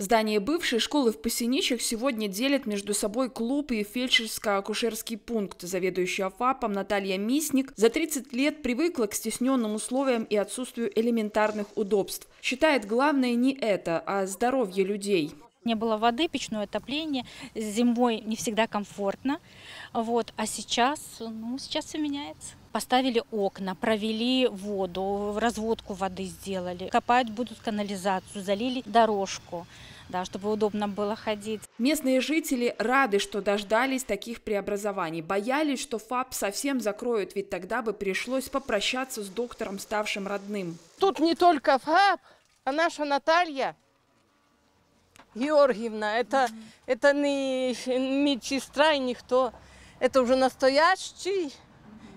Здание бывшей школы в Пасеничах сегодня делят между собой клуб и фельдшерско-акушерский пункт. Заведующая ФАПом Наталья Мисник за 30 лет привыкла к стесненным условиям и отсутствию элементарных удобств. Считает главное не это, а здоровье людей. Не было воды, печное отопление, зимой не всегда комфортно. Вот. А сейчас, ну, сейчас все меняется. Поставили окна, провели воду, разводку воды сделали. Копать будут канализацию, залили дорожку, да, чтобы удобно было ходить. Местные жители рады, что дождались таких преобразований. Боялись, что ФАП совсем закроют, ведь тогда бы пришлось попрощаться с доктором, ставшим родным. Тут не только ФАП, а наша Наталья – Георгиевна, это, это не медсестра и никто. Это уже настоящий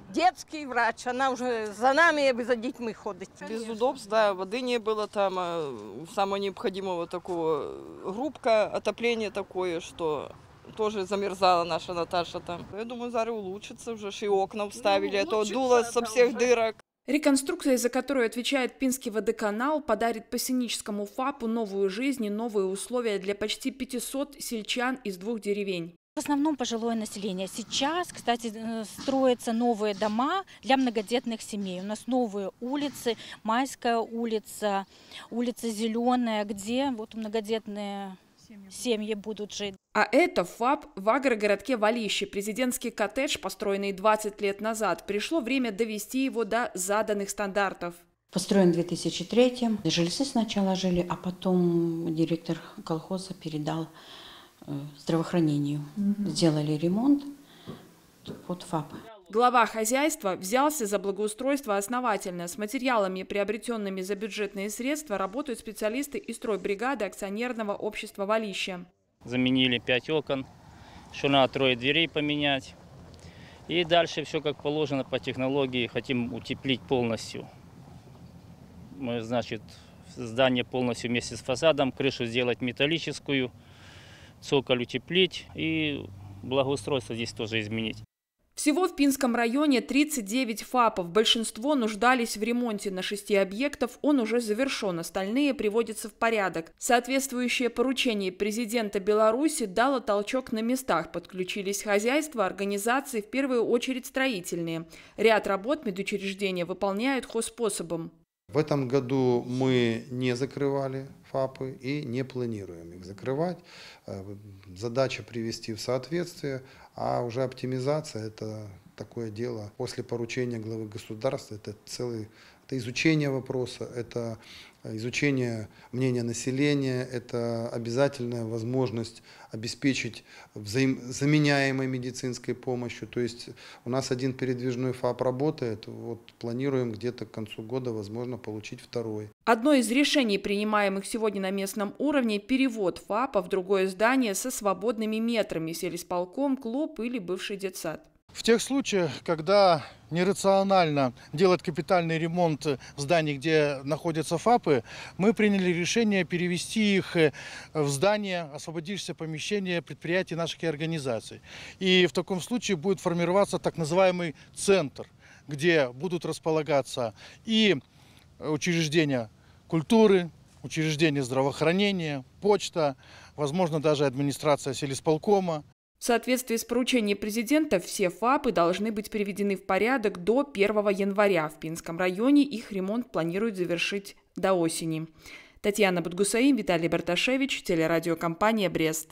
детский врач. Она уже за нами и за детьми ходит. Без удобств, да, воды не было там, а самого необходимого такого грубка, отопление такое, что тоже замерзала наша Наташа там. Я думаю, зараз улучшится, уже ж и окна ну, вставили, ну, а то дуло со всех уже. дырок. Реконструкция, за которую отвечает Пинский водоканал, подарит Пасеническому ФАПу новую жизнь и новые условия для почти 500 сельчан из двух деревень. В основном пожилое население. Сейчас, кстати, э, строятся новые дома для многодетных семей. У нас новые улицы, Майская улица, улица Зеленая, где вот многодетные семьи будут жить. А это ФАП в агрогородке Валище. Президентский коттедж, построенный 20 лет назад, пришло время довести его до заданных стандартов. Построен в 2003-м. Жильцы сначала жили, а потом директор колхоза передал э, здравоохранению. Угу. Сделали ремонт под ФАП. Глава хозяйства взялся за благоустройство основательно. С материалами, приобретенными за бюджетные средства, работают специалисты и стройбригады акционерного общества «Валище». Заменили пять окон, еще надо трое дверей поменять. И дальше все как положено по технологии, хотим утеплить полностью. Мы, значит, здание полностью вместе с фасадом, крышу сделать металлическую, цоколь утеплить и благоустройство здесь тоже изменить. Всего в Пинском районе 39 ФАПов. Большинство нуждались в ремонте. На шести объектов он уже завершен, остальные приводятся в порядок. Соответствующее поручение президента Беларуси дало толчок на местах. Подключились хозяйства, организации, в первую очередь строительные. Ряд работ медучреждения выполняют хоспособом. В этом году мы не закрывали ФАПы и не планируем их закрывать. Э, задача привести в соответствие, а уже оптимизация – это такое дело после поручения главы государства. Это целый это изучение вопроса, это э, изучение мнения населения, это обязательная возможность обеспечить взаим... заменяемой медицинской помощью. То есть у нас один передвижной ФАП работает, вот планируем где-то к концу года, возможно, получить второй. Одно из решений, принимаемых сегодня на местном уровне – перевод ФАПа в другое здание со свободными метрами, сельсполком, клуб или бывший детсад. В тех случаях, когда нерационально делать капитальный ремонт в здании, где находятся ФАПы, мы приняли решение перевести их э, в здание, освободившееся помещение предприятий наших организаций. И в таком случае будет формироваться так называемый центр, где будут располагаться и учреждения культуры, учреждения здравоохранения, почта, возможно, даже администрация сельсполкома в соответствии с поручением президента все ФАПы должны быть приведены в порядок до 1 января. В Пинском районе их ремонт планируют завершить до осени. Татьяна Будгусаи, Виталий Барташевич, телерадиокомпания «Брест».